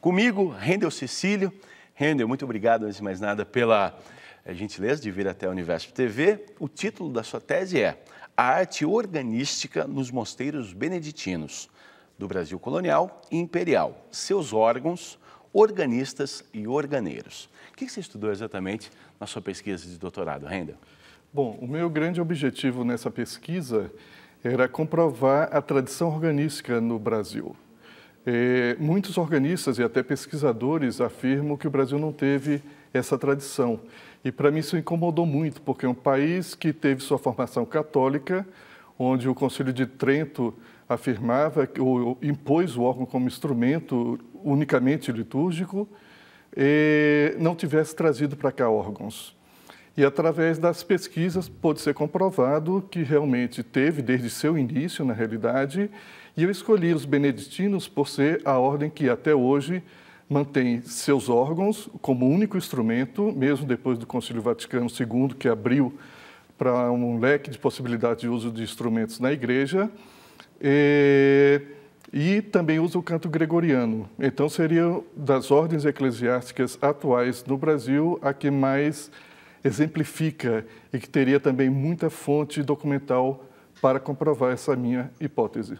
Comigo, Rendel Cecílio. Rendel, muito obrigado, antes de mais nada, pela eh, gentileza de vir até a Universo TV. O título da sua tese é A Arte Organística nos Mosteiros Beneditinos, do Brasil Colonial e Imperial, seus órgãos, organistas e organeiros que você estudou exatamente na sua pesquisa de doutorado, Renda? Bom, o meu grande objetivo nessa pesquisa era comprovar a tradição organística no Brasil. É, muitos organistas e até pesquisadores afirmam que o Brasil não teve essa tradição. E para mim isso incomodou muito, porque é um país que teve sua formação católica, onde o Conselho de Trento afirmava ou impôs o órgão como instrumento unicamente litúrgico, não tivesse trazido para cá órgãos. E através das pesquisas pôde ser comprovado que realmente teve desde seu início, na realidade, e eu escolhi os beneditinos por ser a ordem que até hoje mantém seus órgãos como único instrumento, mesmo depois do Concílio Vaticano II, que abriu para um leque de possibilidade de uso de instrumentos na igreja. E e também usa o canto gregoriano. Então, seria das ordens eclesiásticas atuais no Brasil a que mais exemplifica e que teria também muita fonte documental para comprovar essa minha hipótese.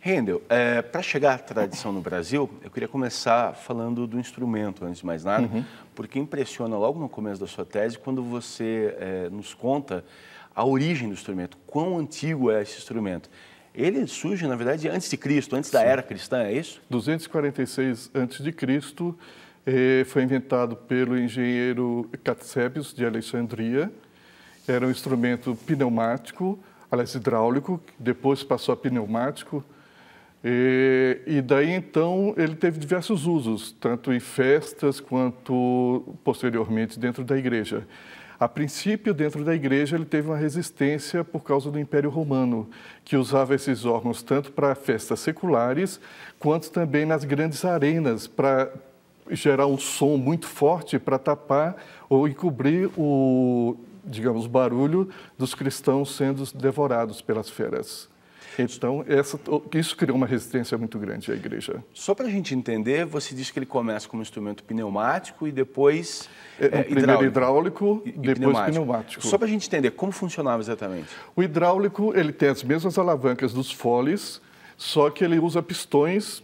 Rendel, é, para chegar à tradição no Brasil, eu queria começar falando do instrumento, antes de mais nada, uhum. porque impressiona logo no começo da sua tese quando você é, nos conta a origem do instrumento, quão antigo é esse instrumento. Ele surge, na verdade, antes de Cristo, antes da era cristã, é isso? 246 antes de Cristo, eh, foi inventado pelo engenheiro Catsebius de Alexandria. Era um instrumento pneumático, aliás, hidráulico, depois passou a pneumático. E, eh, e, daí então ele teve diversos usos, tanto em festas quanto posteriormente dentro da igreja. A princípio, dentro da igreja, ele teve uma resistência por causa do Império Romano, que usava esses órgãos tanto para festas seculares, quanto também nas grandes arenas, para gerar um som muito forte para tapar ou encobrir o, digamos, barulho dos cristãos sendo devorados pelas feras. Então, essa, isso criou uma resistência muito grande à igreja. Só para a gente entender, você disse que ele começa como instrumento pneumático e depois. É, é, primeiro hidráulico, e, depois pneumático. pneumático. Só para a gente entender, como funcionava exatamente? O hidráulico ele tem as mesmas alavancas dos foles, só que ele usa pistões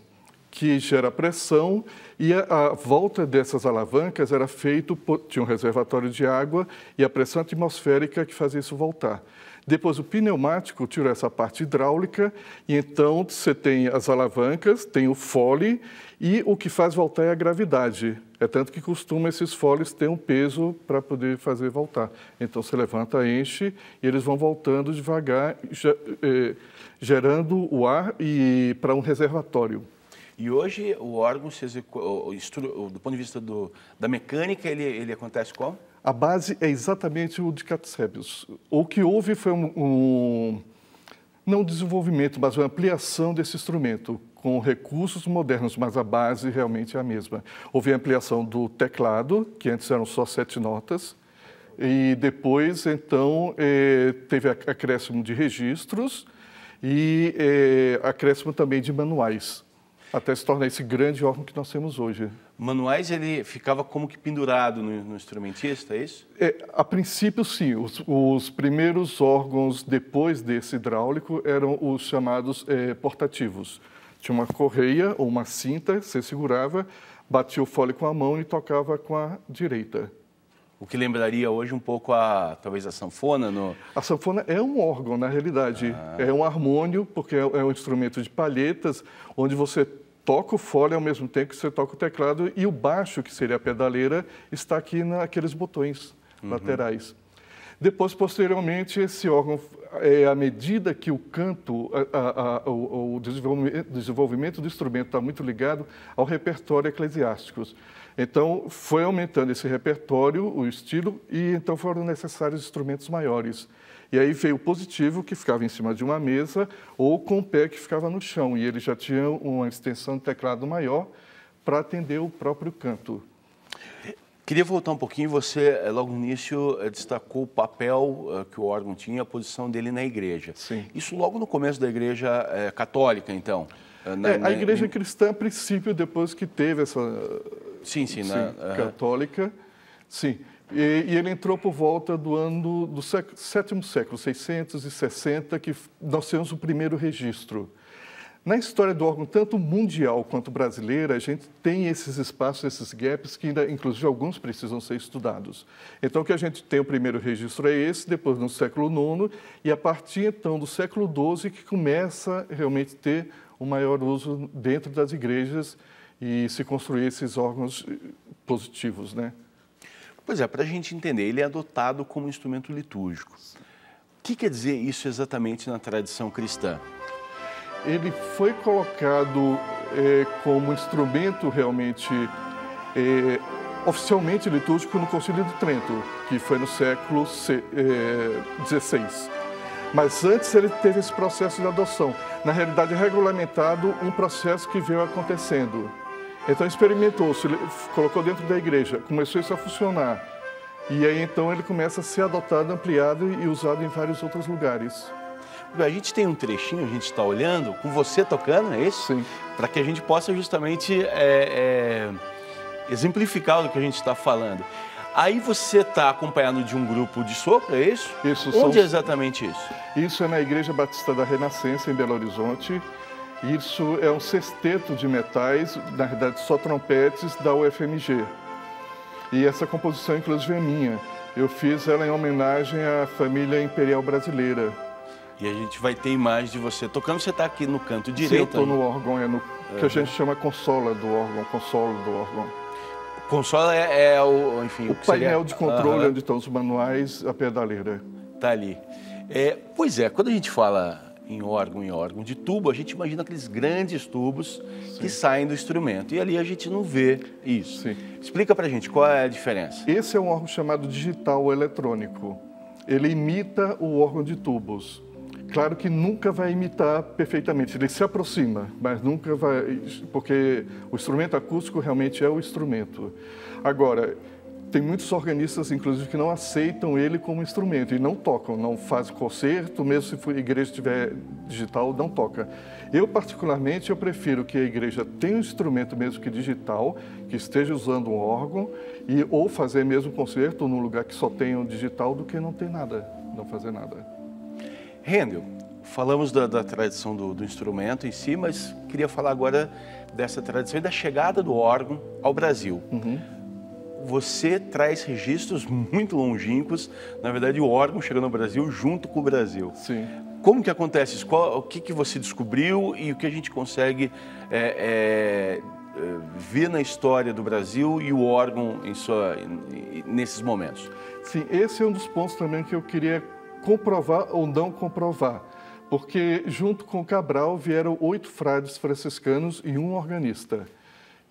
que gera pressão e a, a, volta dessas alavancas era feito por, tinha um reservatório de água e a pressão atmosférica que fazia isso voltar. Depois o pneumático tira essa parte hidráulica e então você tem as alavancas, tem o fole e o que faz voltar é a gravidade. É tanto que costuma esses foles ter um peso para poder fazer voltar. Então você levanta, enche e eles vão voltando devagar, eh, gerando o ar e para um reservatório. E hoje o órgão, se do ponto de vista do, da mecânica, ele, ele acontece como? a base é exatamente o de Catsebius. O que houve foi um, um não um desenvolvimento, mas uma ampliação desse instrumento com recursos modernos, mas a base realmente é a mesma. Houve a ampliação do teclado, que antes eram só sete notas, e depois, então, eh, teve acréscimo de registros e eh, acréscimo também de manuais até se tornar esse grande órgão que nós temos hoje. Manuais ele ficava como que pendurado no, no instrumentista, é isso? É, a princípio sim. Os, os, primeiros órgãos depois desse hidráulico eram os chamados é, portativos. Tinha uma correia ou uma cinta, você segurava, batia o fole com a mão e tocava com a direita. O que lembraria hoje um pouco a talvez a sanfona no... A sanfona é um órgão na realidade, ah. é um harmônio porque é, é um instrumento de palhetas onde você toca o fole ao mesmo tempo que você toca o teclado e o baixo, que seria a pedaleira, está aqui naqueles botões uhum. laterais. Depois, posteriormente, esse órgão, é, à medida que o canto, a, a, o, o desenvolvimento do instrumento está muito ligado ao repertório eclesiástico. Então, foi aumentando esse repertório, o estilo, e então foram necessários instrumentos maiores. E aí veio o positivo, que ficava em cima de uma mesa, ou com o pé que ficava no chão. E ele já tinha uma extensão de teclado maior para atender o próprio canto. Queria voltar um pouquinho. Você, eh, logo no início, eh, destacou o papel eh, que o órgão tinha, a posição dele na igreja. Sim. Isso logo no começo da igreja católica, então? Na, é, a igreja cristã, a princípio, depois que teve essa... Sim, sim. sim na... católica, sim. E, e ele entrou por volta do ano do século, sétimo século, 660, que nós temos o primeiro registro. Na história do órgão, tanto mundial quanto brasileira, a gente tem esses espaços, esses gaps, que ainda, inclusive alguns precisam ser estudados. Então, o que a gente tem, o primeiro registro é esse, depois no século IX, e a partir então do século XII que começa realmente ter o um maior uso dentro das igrejas e se construir esses órgãos eh, positivos, né? Pois é, para a gente entender, ele é adotado como instrumento litúrgico. O que quer dizer isso exatamente na tradição cristã? Ele foi colocado é, como instrumento realmente é, oficialmente litúrgico no Concílio de Trento, que foi no século XVI. Eh, Mas antes ele teve esse processo de adoção. Na realidade, é regulamentado um processo que veio acontecendo. Então experimentou, se colocou dentro da igreja, começou isso a funcionar. E aí então ele começa a ser adotado, ampliado e usado em vários outros lugares. A gente tem um trechinho, a gente está olhando, com você tocando, é isso? Sim. Para que a gente possa justamente é, é, exemplificar o que a gente está falando. Aí você está acompanhado de um grupo de sopro, é isso? Isso. Onde são... é exatamente isso? Isso é na Igreja Batista da Renascença, em Belo Horizonte. Isso é um sexteto de metais, na verdade só trompetes, da UFMG. E essa composição, inclusive, é minha. Eu fiz ela em homenagem à família imperial brasileira. E a gente vai ter imagem de você tocando. Você está aqui no canto direito. Sim, eu estou no órgão, é no uhum. que a gente chama consola do órgão, consolo do órgão. Consola é, é o, enfim, o, o painel seria... de controle uhum. onde estão os manuais, a pedaleira. Tá ali. É, pois é, quando a gente fala em órgão em órgão de tubo, a gente imagina aqueles grandes tubos Sim. que saem do instrumento. E ali a gente não vê isso. Sim. Explica pra gente qual é a diferença. Esse é um órgão chamado digital eletrônico. Ele imita o órgão de tubos. Claro que nunca vai imitar perfeitamente, ele se aproxima, mas nunca vai, porque o instrumento acústico realmente é o instrumento. Agora, tem muitos organistas, inclusive, que não aceitam ele como instrumento e não tocam, não fazem concerto, mesmo se a igreja estiver digital, não toca. Eu, particularmente, eu prefiro que a igreja tenha um instrumento mesmo que digital, que esteja usando um órgão, e, ou fazer mesmo concerto num lugar que só tenha um digital do que não tem nada, não fazer nada. Rendel, falamos da, da tradição do, do instrumento em si, mas queria falar agora dessa tradição e da chegada do órgão ao Brasil. Uhum você traz registros muito longínquos, na verdade o órgão chegando ao Brasil junto com o Brasil. Sim. Como que acontece isso? Qual, o que, que você descobriu e o que a gente consegue é, é, é ver na história do Brasil e o órgão em sua, nesses momentos? Sim, esse é um dos pontos também que eu queria comprovar ou não comprovar, porque junto com Cabral vieram oito frades franciscanos e um organista.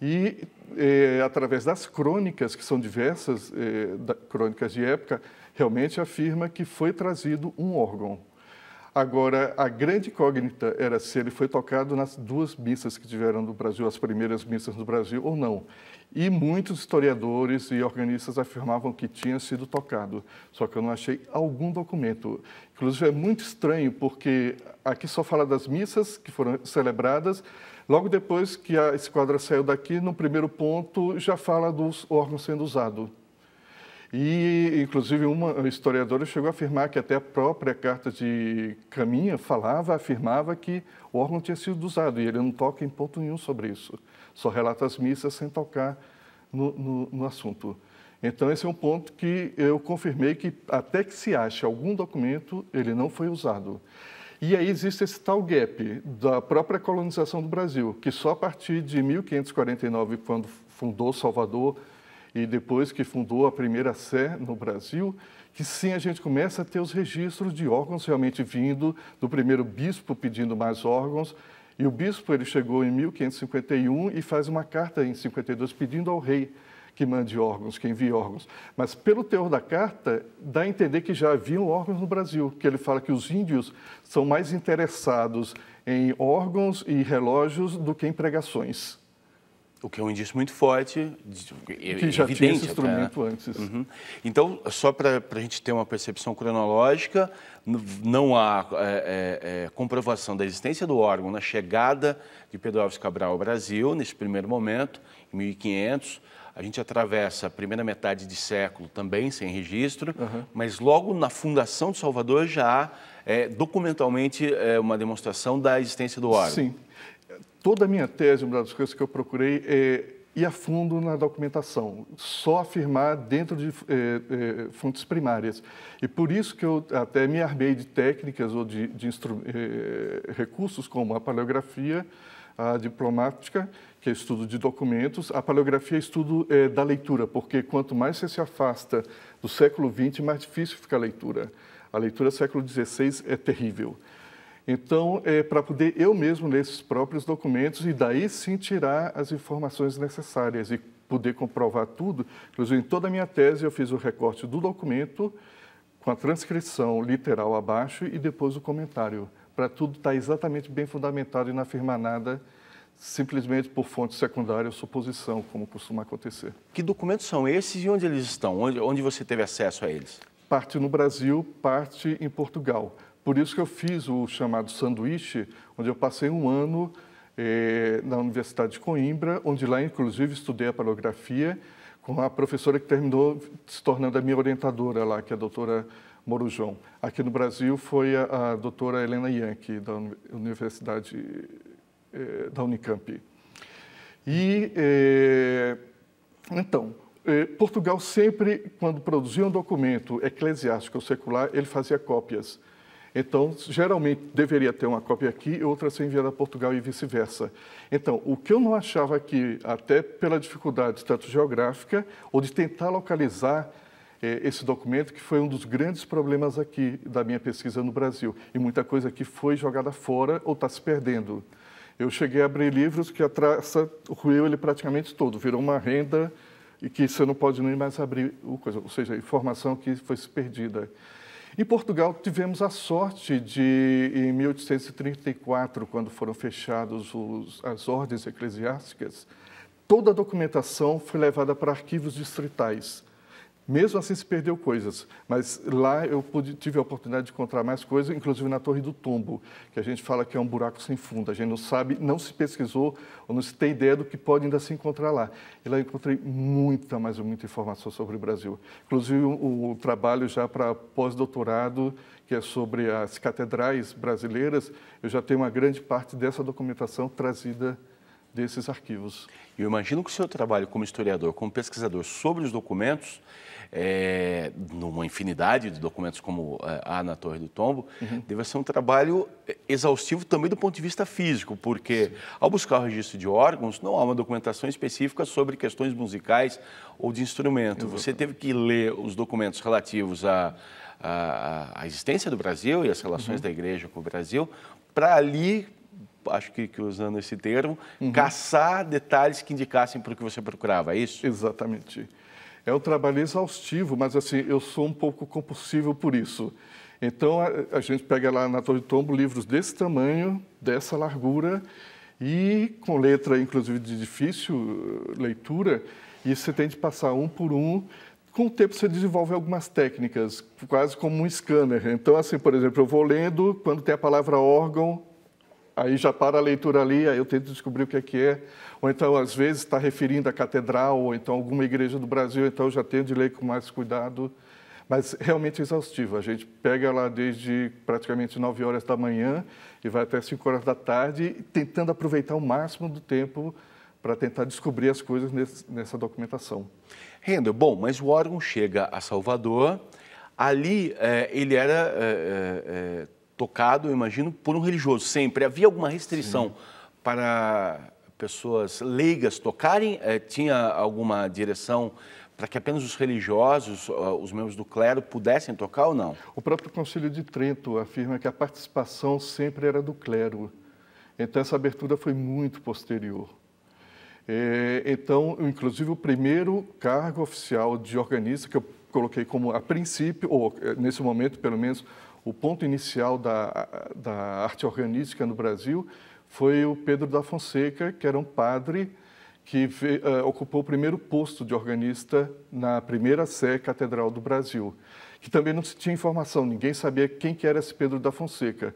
E, eh, através das crônicas, que são diversas eh, da, crônicas de época, realmente afirma que foi trazido um órgão. Agora, a grande incógnita era se ele foi tocado nas duas missas que tiveram no Brasil, as primeiras missas no Brasil, ou não. E muitos historiadores e organistas afirmavam que tinha sido tocado, só que eu não achei algum documento. Inclusive, é muito estranho, porque aqui só fala das missas que foram celebradas, Logo depois que a esquadra saiu daqui, no primeiro ponto já fala dos órgãos sendo usados. E, inclusive, uma historiadora chegou a afirmar que até a própria carta de Caminha falava, afirmava que o órgão tinha sido usado, e ele não toca em ponto nenhum sobre isso. Só relata as missas sem tocar no, no, no assunto. Então, esse é um ponto que eu confirmei que, até que se ache algum documento, ele não foi usado. E aí existe esse tal gap da própria colonização do Brasil, que só a partir de 1549, quando fundou Salvador, e depois que fundou a primeira Sé no Brasil, que sim a gente começa a ter os registros de órgãos realmente vindo do primeiro bispo pedindo mais órgãos. E o bispo ele chegou em 1551 e faz uma carta em 52 pedindo ao rei que mande órgãos, que envie órgãos. Mas, pelo teor da carta, dá a entender que já haviam órgãos no Brasil, que ele fala que os índios são mais interessados em órgãos e relógios do que em pregações. O que é um indício muito forte, que é, já evidente, tinha esse instrumento até, né? antes. Uhum. Então, só para a gente ter uma percepção cronológica, não há é, é, é, comprovação da existência do órgão na chegada de Pedro Alves Cabral ao Brasil, nesse primeiro momento, em 1500 a gente atravessa a primeira metade de século também sem registro, uhum. mas logo na fundação de Salvador já há é, documentalmente é, uma demonstração da existência do órgão. Sim. Toda a minha tese, uma das coisas que eu procurei é ir a fundo na documentação, só afirmar dentro de é, é, fontes primárias. E por isso que eu até me armei de técnicas ou de, de é, recursos como a paleografia, a diplomática, que é estudo de documentos, a paleografia é estudo é, da leitura, porque quanto mais você se afasta do século XX, mais difícil fica a leitura. A leitura do século XVI é terrível. Então, é para poder eu mesmo ler esses próprios documentos e daí sim tirar as informações necessárias e poder comprovar tudo. Inclusive, em toda a minha tese, eu fiz o recorte do documento com a transcrição literal abaixo e depois o comentário para tudo estar tá exatamente bem fundamentado e não afirmar nada simplesmente por fonte secundária ou suposição, como costuma acontecer. Que documentos são esses e onde eles estão? Onde, onde você teve acesso a eles? Parte no Brasil, parte em Portugal. Por isso que eu fiz o chamado sanduíche, onde eu passei um ano eh, na Universidade de Coimbra, onde lá, inclusive, estudei a paleografia com a professora que terminou se tornando a minha orientadora lá, que é a doutora Morujão. Aqui no Brasil foi a, a doutora Helena Yankee, da Universidade eh, da Unicamp. E, eh, então, eh, Portugal sempre, quando produzia um documento eclesiástico ou secular, ele fazia cópias. Então, geralmente, deveria ter uma cópia aqui e outra ser enviada a Portugal e vice-versa. Então, o que eu não achava aqui, até pela dificuldade tanto geográfica ou de tentar localizar é, esse documento, que foi um dos grandes problemas aqui da minha pesquisa no Brasil. E muita coisa aqui foi jogada fora ou está se perdendo. Eu cheguei a abrir livros que a traça ruiu ele praticamente todo, virou uma renda e que você não pode nem mais abrir, coisa, ou seja, informação que foi se perdida. Em Portugal, tivemos a sorte de, em 1834, quando foram fechadas as ordens eclesiásticas, toda a documentação foi levada para arquivos distritais. Mesmo assim, se perdeu coisas, mas lá eu pude, tive a oportunidade de encontrar mais coisas, inclusive na Torre do Tombo, que a gente fala que é um buraco sem fundo. A gente não sabe, não se pesquisou ou não se tem ideia do que pode ainda se encontrar lá. E lá eu encontrei muita, mas muita informação sobre o Brasil. Inclusive, o, o trabalho já para pós-doutorado, que é sobre as catedrais brasileiras, eu já tenho uma grande parte dessa documentação trazida desses arquivos. Eu imagino que o seu trabalho como historiador, como pesquisador sobre os documentos, é, numa infinidade de documentos como é, há na Torre do Tombo, uhum. deve ser um trabalho é, exaustivo também do ponto de vista físico, porque Sim. ao buscar o registro de órgãos, não há uma documentação específica sobre questões musicais ou de instrumento. Você teve que ler os documentos relativos à à existência do Brasil e as relações uhum. da igreja com o Brasil, para ali, acho que, que, usando esse termo, uhum. caçar detalhes que indicassem para o que você procurava, é isso? Exatamente. É um trabalho exaustivo, mas assim, eu sou um pouco compulsivo por isso. Então, a, a gente pega lá na Torre do Tombo livros desse tamanho, dessa largura, e com letra, inclusive, de difícil eh, leitura, e você tem de passar um por um. Com o tempo, você desenvolve algumas técnicas, quase como um scanner. Então, assim, por exemplo, eu vou lendo, quando tem a palavra órgão, aí já para a leitura ali, aí eu tento descobrir o que é que é ou então às vezes está referindo a catedral, ou então alguma igreja do Brasil, então já tenho de ler com mais cuidado. Mas realmente é exaustivo. A gente pega lá desde praticamente 9 horas da manhã e vai até 5 horas da tarde, tentando aproveitar o máximo do tempo para tentar descobrir as coisas nesse, nessa documentação. Renda bom, mas o órgão chega a Salvador. Ali é, ele era é, é, tocado, imagino, por um religioso sempre. Havia alguma restrição Sim. para pessoas leigas tocarem? É, tinha alguma direção para que apenas os religiosos, os membros do clero, pudessem tocar ou não? O próprio Concílio de Trento afirma que a participação sempre era do clero. Então, essa abertura foi muito posterior. É, então, inclusive, o primeiro cargo oficial de organista, que eu coloquei como a princípio, ou é, nesse momento, pelo menos, o ponto inicial da, da arte organística no Brasil, foi o Pedro da Fonseca, que era um padre que uh, ocupou o primeiro posto de organista na primeira sé catedral do Brasil, que também não se tinha informação, ninguém sabia quem que era esse Pedro da Fonseca.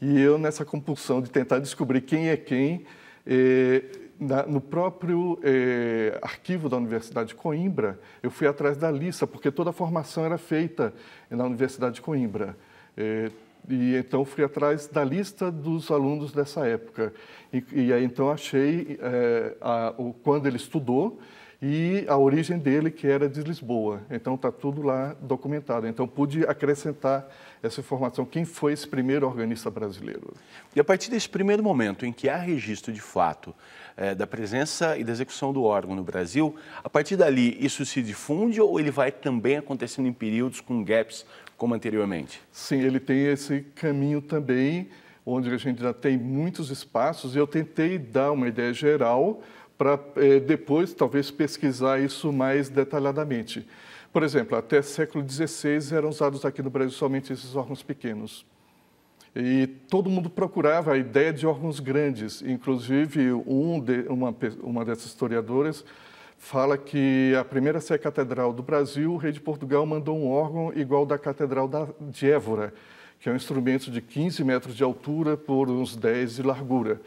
E eu, nessa compulsão de tentar descobrir quem é quem, eh, na, no próprio eh, arquivo da Universidade de Coimbra, eu fui atrás da lista, porque toda a formação era feita na Universidade de Coimbra. Eh, e então fui atrás da lista dos alunos dessa época. E, e aí então achei é, a, o, quando ele estudou e a origem dele, que era de Lisboa. Então está tudo lá documentado. Então pude acrescentar essa informação, quem foi esse primeiro organista brasileiro. E a partir desse primeiro momento em que há registro de fato é, da presença e da execução do órgão no Brasil, a partir dali isso se difunde ou ele vai também acontecendo em períodos com gaps como anteriormente? Sim, ele tem esse caminho também, onde a gente já tem muitos espaços, e eu tentei dar uma ideia geral para eh, depois, talvez, pesquisar isso mais detalhadamente. Por exemplo, até século XVI eram usados aqui no Brasil somente esses órgãos pequenos. E todo mundo procurava a ideia de órgãos grandes. Inclusive, um de, uma, uma dessas historiadoras fala que a primeira sé catedral do Brasil, o rei de Portugal mandou um órgão igual da Catedral de Évora, que é um instrumento de 15 metros de altura por uns 10 de largura,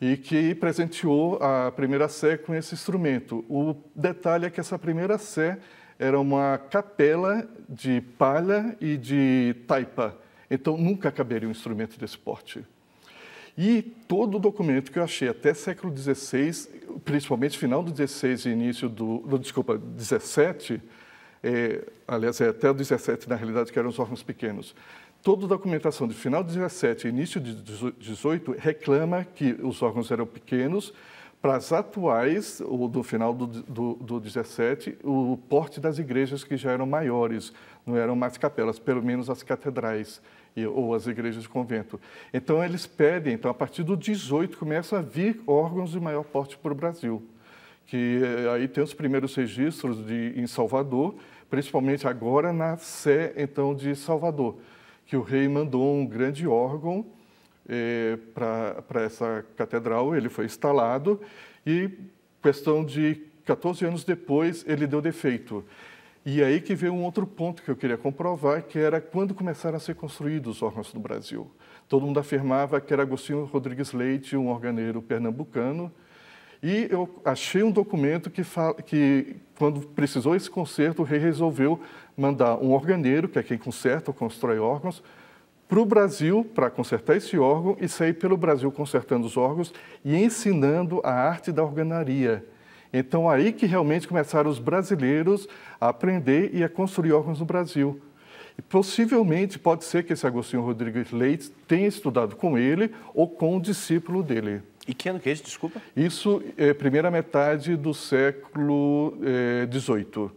e que presenteou a primeira sé com esse instrumento. O detalhe é que essa primeira sé era uma capela de palha e de taipa, então nunca caberia um instrumento desse porte. E todo o documento que eu achei até século XVI, principalmente final do XVI e início do, do desculpa, XVII, é, aliás, é até o XVII na realidade, que eram os órgãos pequenos, toda a documentação de final do 17 e início de XVIII reclama que os órgãos eram pequenos. Para as atuais, ou do final do, do, o porte das igrejas que já eram maiores, não eram mais capelas, pelo menos as catedrais ou as igrejas de convento. Então, eles pedem, então, a partir do 18, começa a vir órgãos de maior porte para o Brasil. Que eh, aí tem os primeiros registros de, em Salvador, principalmente agora na Sé, então, de Salvador, que o rei mandou um grande órgão eh, para essa catedral, ele foi instalado e, questão de 14 anos depois, ele deu defeito. E aí que veio um outro ponto que eu queria comprovar, que era quando começaram a ser construídos os órgãos do Brasil. Todo mundo afirmava que era Agostinho Rodrigues Leite, um organeiro pernambucano, e eu achei um documento que, fala, que quando precisou esse conserto, o rei resolveu mandar um organeiro, que é quem conserta ou constrói órgãos, para o Brasil, para consertar esse órgão, e sair pelo Brasil consertando os órgãos e ensinando a arte da organaria então, aí que realmente começaram os brasileiros a aprender e a construir órgãos no Brasil. E possivelmente pode ser que esse Agostinho Rodrigues Leite tenha estudado com ele ou com o discípulo dele. E que ano que é isso, desculpa? Isso é primeira metade do século XVIII. Eh,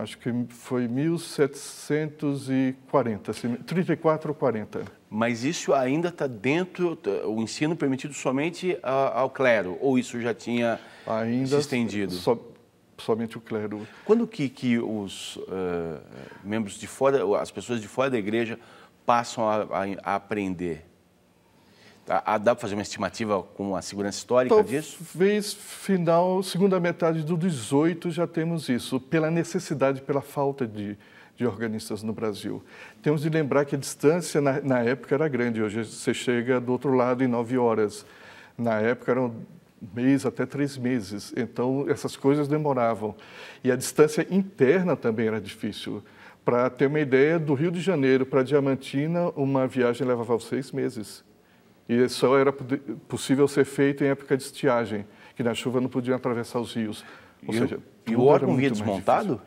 acho que foi 1740, 34 ou 40. Mas isso ainda está dentro, o ensino permitido somente ao clero, ou isso já tinha ainda se estendido? So, somente o clero. Quando que, que os uh, membros de fora, as pessoas de fora da igreja passam a, a, a aprender? Tá, ah, dá para fazer uma estimativa com a segurança histórica Talvez disso? Talvez final, segunda metade do 18 já temos isso, pela necessidade, pela falta de, de organistas no Brasil. Temos de lembrar que a distância na, na época era grande, hoje você chega do outro lado em nove horas. Na época eram mês até três meses, então essas coisas demoravam. E a distância interna também era difícil. Para ter uma ideia, do Rio de Janeiro para Diamantina, uma viagem levava seis meses. E só era possível ser feito em época de estiagem, que na chuva não podiam atravessar os rios. Ou e seja, e o órgão ia desmontado?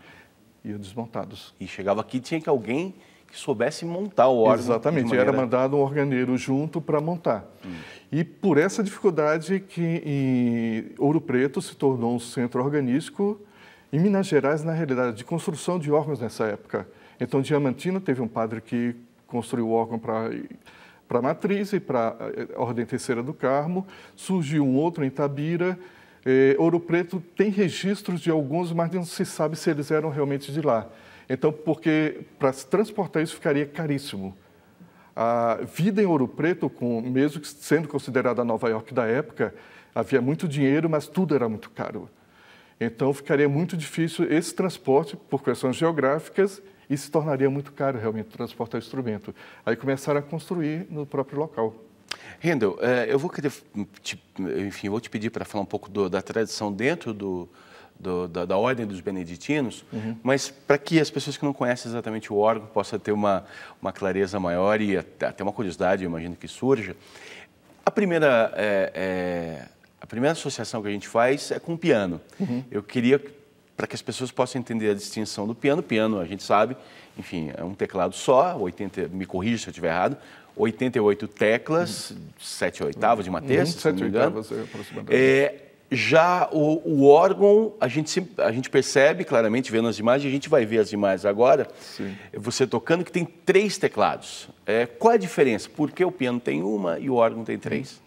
Ia desmontados. E chegava aqui, tinha que alguém que soubesse montar o órgão. Exatamente, maneira... era mandado um organeiro junto para montar. Hum. E por essa dificuldade que Ouro Preto se tornou um centro organístico em Minas Gerais, na realidade, de construção de órgãos nessa época. Então, Diamantina teve um padre que construiu o órgão para para a matriz e para a eh, Ordem Terceira do Carmo, surgiu um outro em Tabira. Eh, Ouro Preto tem registros de alguns, mas não se sabe se eles eram realmente de lá. Então, porque para transportar isso ficaria caríssimo. A vida em Ouro Preto, com, mesmo sendo considerada a Nova York da época, havia muito dinheiro, mas tudo era muito caro. Então, ficaria muito difícil esse transporte, por questões geográficas e se tornaria muito caro realmente transportar o instrumento. Aí começaram a construir no próprio local. Rendel, eh, eu vou querer, te, enfim, vou te pedir para falar um pouco do, da tradição dentro do, do, da, da, ordem dos beneditinos, uhum. mas para que as pessoas que não conhecem exatamente o órgão possam ter uma, uma clareza maior e até uma curiosidade, eu imagino que surja. A primeira, é, é, a primeira associação que a gente faz é com o piano. Uhum. Eu queria para que as pessoas possam entender a distinção do piano. Piano, a gente sabe, enfim, é um teclado só, 80, me corrija se eu estiver errado, 88 teclas, uhum. 7 oitavas de uma terça, uhum, 7 oitavas, aproximadamente. É, já o, o, órgão, a gente, a gente percebe claramente, vendo as imagens, a gente vai ver as imagens agora, Sim. você tocando, que tem três teclados. É, qual a diferença? Por que o piano tem uma e o órgão tem três?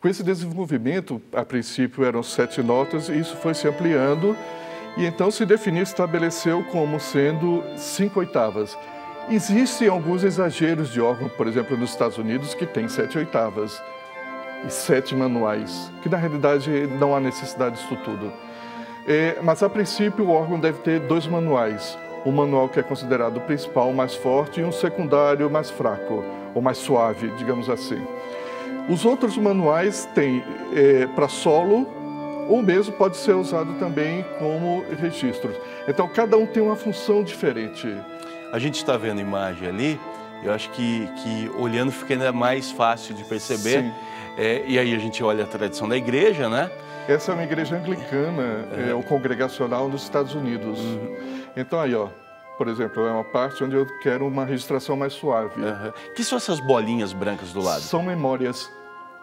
Com esse desenvolvimento, a princípio eram sete notas e isso foi se ampliando e então se definiu, estabeleceu como sendo cinco oitavas. Existem alguns exageros de órgão, por exemplo, nos Estados Unidos, que tem sete oitavas e sete manuais, que na realidade não há necessidade disso tudo. É, mas a princípio o órgão deve ter dois manuais, um manual que é considerado o principal, o mais forte, e um secundário mais fraco, ou mais suave, digamos assim. Os outros manuais têm é, para solo, ou mesmo pode ser usado também como registros. Então, cada um tem uma função diferente. A gente está vendo imagem ali, eu acho que, que olhando fica ainda mais fácil de perceber. É, e aí a gente olha a tradição da igreja, né? Essa é uma igreja anglicana, é, é o congregacional nos Estados Unidos. Uhum. Então aí, ó, por exemplo, é uma parte onde eu quero uma registração mais suave. Uhum. Que são essas bolinhas brancas do lado? São memórias.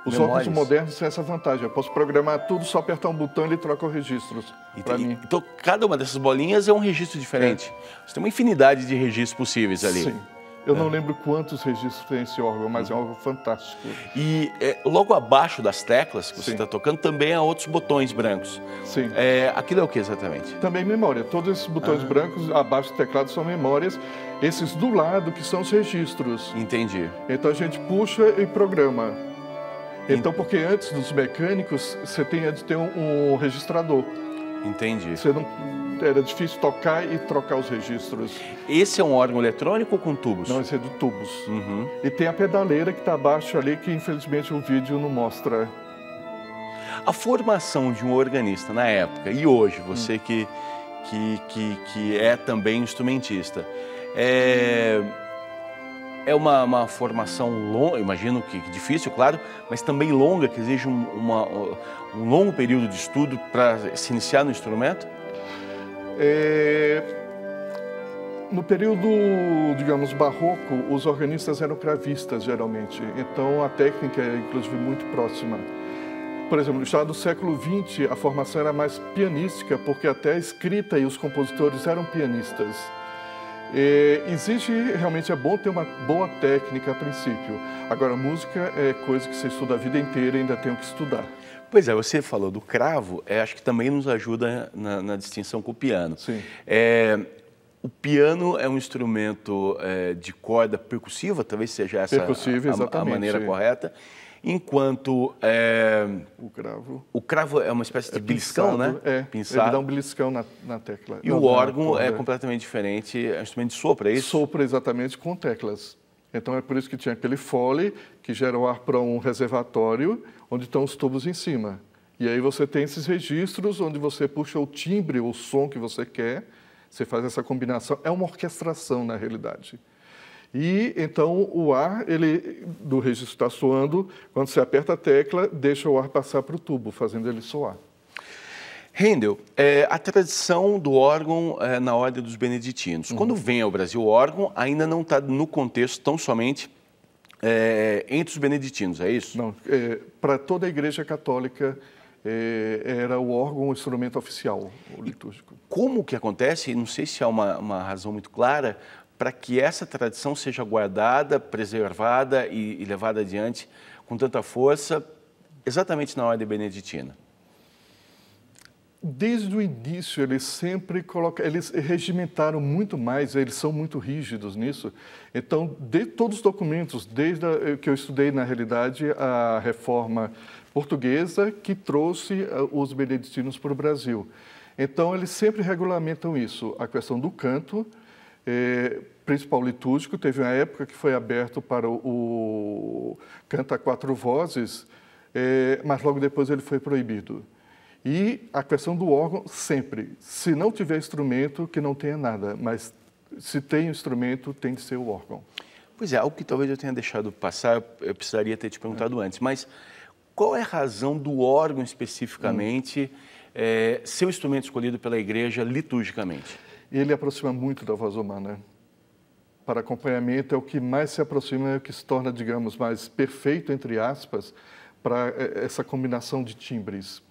Os Memórias. óculos modernos têm essa vantagem. Eu posso programar tudo, só apertar um botão e ele troca os registros para mim. Então, cada uma dessas bolinhas é um registro diferente. É. Você tem uma infinidade de registros possíveis ali. Sim. Eu é. não lembro quantos registros tem esse órgão, mas uhum. é um órgão fantástico. E é, logo abaixo das teclas que você está tocando também há outros botões brancos. Sim. É, aquilo é o que exatamente? Também memória. Todos esses botões ah. brancos abaixo do teclado são memórias. Esses do lado que são os registros. Entendi. Então a gente puxa e programa. Então, porque antes dos mecânicos, você tinha é de ter um, um registrador. Entendi. Você não, era difícil tocar e trocar os registros. Esse é um órgão eletrônico ou com tubos? Não, esse é de tubos. Uhum. E tem a pedaleira que está abaixo ali, que infelizmente o vídeo não mostra. A formação de um organista na época e hoje, você hum. que, que, que, que é também instrumentista, é... Hum é uma, uma formação longa, imagino que difícil, claro, mas também longa, que exige um, uma, um longo período de estudo para se iniciar no instrumento? É... No período, digamos, barroco, os organistas eram cravistas, geralmente. Então, a técnica é, inclusive, muito próxima. Por exemplo, no do século XX, a formação era mais pianística, porque até a escrita e os compositores eram pianistas. É, existe, realmente é bom ter uma boa técnica a princípio. Agora, música é coisa que você estuda a vida inteira e ainda tem que estudar. Pois é, você falou do cravo, é, acho que também nos ajuda na, na distinção com o piano. Sim. É, o piano é um instrumento é, de corda percussiva, talvez seja essa a, a, maneira sim. correta enquanto é, o cravo o cravo é uma espécie de é beliscão, né? É, ele dá um beliscão na, na tecla. E não, o órgão é completamente diferente, é um instrumento de sopro, é isso? Sopro exatamente com teclas. Então é por isso que tinha aquele fole que gera o ar para um reservatório onde estão os tubos em cima. E aí você tem esses registros onde você puxa o timbre, o som que você quer, você faz essa combinação. É uma orquestração na realidade. E então o ar ele, do registro está soando, quando você aperta a tecla, deixa o ar passar para o tubo, fazendo ele soar. Rendel, é, a tradição do órgão é, na ordem dos beneditinos. Uhum. Quando vem ao Brasil, o órgão ainda não está no contexto tão somente é, entre os beneditinos, é isso? Não, é, para toda a Igreja Católica é, era o órgão, o instrumento oficial o litúrgico. Como que acontece? Não sei se há uma, uma razão muito clara, para que essa tradição seja guardada, preservada e, e levada adiante com tanta força, exatamente na ordem beneditina? Desde o início, eles sempre colocam, eles regimentaram muito mais, eles são muito rígidos nisso. Então, de todos os documentos, desde a, eh, que eu estudei, na realidade, a reforma portuguesa que trouxe eh, os beneditinos para o Brasil. Então, eles sempre regulamentam isso, a questão do canto, é, principal litúrgico. Teve uma época que foi aberto para o, o canta quatro vozes, é, mas logo depois ele foi proibido. E a questão do órgão, sempre. Se não tiver instrumento, que não tenha nada, mas se tem instrumento, tem de ser o órgão. Pois é, algo que talvez eu tenha deixado passar, eu precisaria ter te perguntado é. antes, mas qual é a razão do órgão especificamente hum. é, ser o instrumento escolhido pela igreja liturgicamente? ele aproxima muito da voz humana. Para acompanhamento é o que mais se aproxima, é o que se torna, digamos, mais perfeito, entre aspas, para é, é, essa combinação de timbres.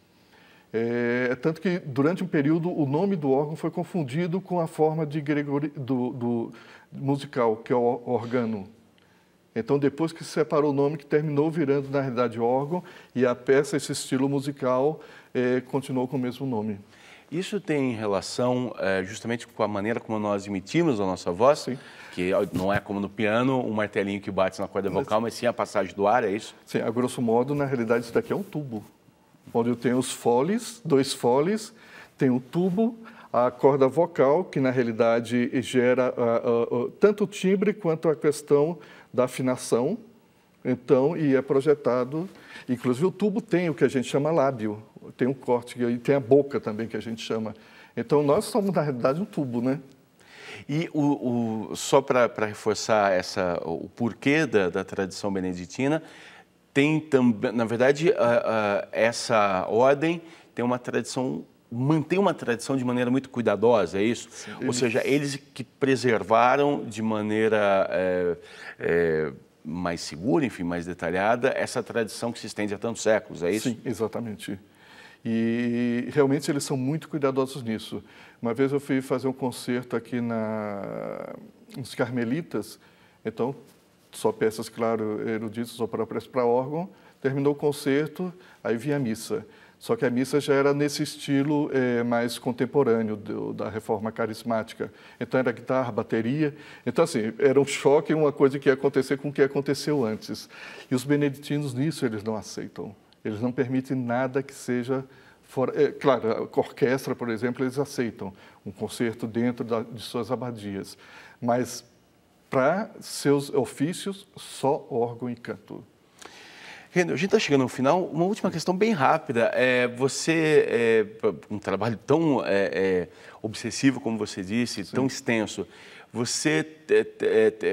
É, é, tanto que, durante um período, o nome do órgão foi confundido com a forma de Gregori, do, do musical, que é o organo. Então, depois que se separou o nome, que terminou virando, na realidade, órgão, e a peça, esse estilo musical, é, continuou com o mesmo nome. Isso tem relação é, justamente com a maneira como nós emitimos a nossa voz, sim. que é, não é como no piano, um martelinho que bate na corda vocal, mas sim a passagem do ar, é isso? Sim, a grosso modo, na realidade, isso daqui é um tubo, onde eu tenho os foles, dois foles, tem o tubo, a corda vocal, que na realidade gera uh, uh, tanto o timbre quanto a questão da afinação, então, e é projetado. Inclusive, o tubo tem o que a gente chama lábio tem um corte e tem a boca também que a gente chama. Então nós somos na realidade um tubo, né? E o, o só para reforçar essa, o porquê da, da tradição beneditina, tem também, na verdade, essa ordem tem uma tradição mantém uma tradição de maneira muito cuidadosa, é isso? Sim, Ou seja, eles que preservaram de maneira é, é, mais segura, enfim, mais detalhada, essa tradição que se estende há tantos séculos, é isso? Sim, exatamente. E realmente eles são muito cuidadosos nisso. Uma vez eu fui fazer um concerto aqui na, nos Carmelitas, então só peças, claro, eruditas ou próprias para órgão. Terminou o concerto, aí vinha a missa. Só que a missa já era nesse estilo é, mais contemporâneo do, da reforma carismática. Então era guitarra, bateria. Então, assim, era um choque, uma coisa que ia acontecer com o que aconteceu antes. E os beneditinos nisso eles não aceitam. Eles não permitem nada que seja fora. É, claro, a orquestra, por exemplo, eles aceitam um concerto dentro da, de suas abadias, mas para seus ofícios, só órgão e canto. Renan, a gente está chegando ao final. Uma última questão bem rápida. É, você, é, um trabalho tão é, é obsessivo, como você disse, Sim. tão extenso, você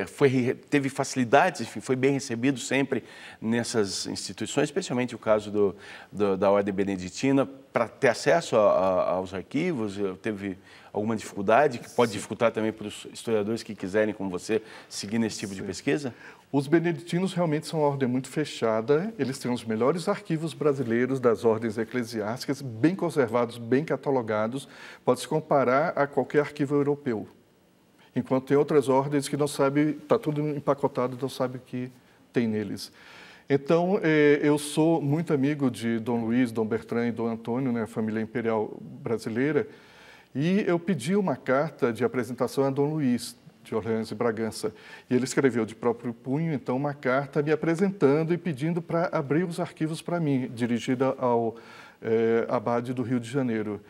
foi, teve facilidades, foi bem recebido sempre nessas instituições, especialmente o caso do, do, da Ordem Beneditina, para ter acesso a, a, aos arquivos? Teve alguma dificuldade que pode Sim. dificultar também para os historiadores que quiserem, como você, seguir nesse tipo Sim. de pesquisa? Os beneditinos realmente são uma ordem muito fechada, eles têm os melhores arquivos brasileiros das ordens eclesiásticas, bem conservados, bem catalogados, pode se comparar a qualquer arquivo europeu enquanto tem outras ordens que não sabe, está tudo empacotado, não sabe o que tem neles. Então, eh, eu sou muito amigo de Dom Luiz, Dom Bertrand e Dom Antônio, né, a família imperial brasileira, e eu pedi uma carta de apresentação a Dom Luiz, de Orleans e Bragança. E ele escreveu de próprio punho, então, uma carta me apresentando e pedindo para abrir os arquivos para mim, dirigida ao eh, Abade do Rio de Janeiro.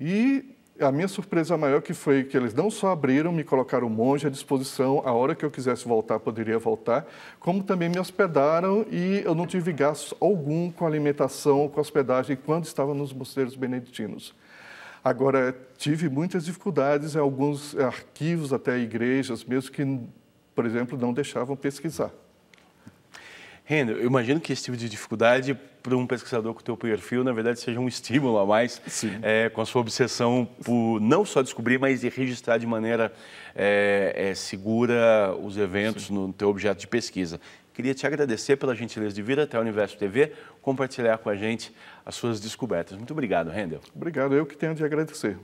E a minha surpresa maior que foi que eles não só abriram, me colocaram um monge à disposição, a hora que eu quisesse voltar, poderia voltar, como também me hospedaram e eu não tive gasto algum com alimentação com hospedagem quando estava nos mosteiros beneditinos. Agora, tive muitas dificuldades em alguns arquivos, até igrejas, mesmo que, por exemplo, não deixavam pesquisar. Rendo, eu imagino que esse tipo de dificuldade para um pesquisador com o teu perfil, na verdade, seja um estímulo a mais é, com a sua obsessão por não só descobrir, mas de registrar de maneira é, é, segura os eventos Sim. no teu objeto de pesquisa. Queria te agradecer pela gentileza de vir até o Universo TV, compartilhar com a gente as suas descobertas. Muito obrigado, Rendel. Obrigado, eu que tenho de agradecer.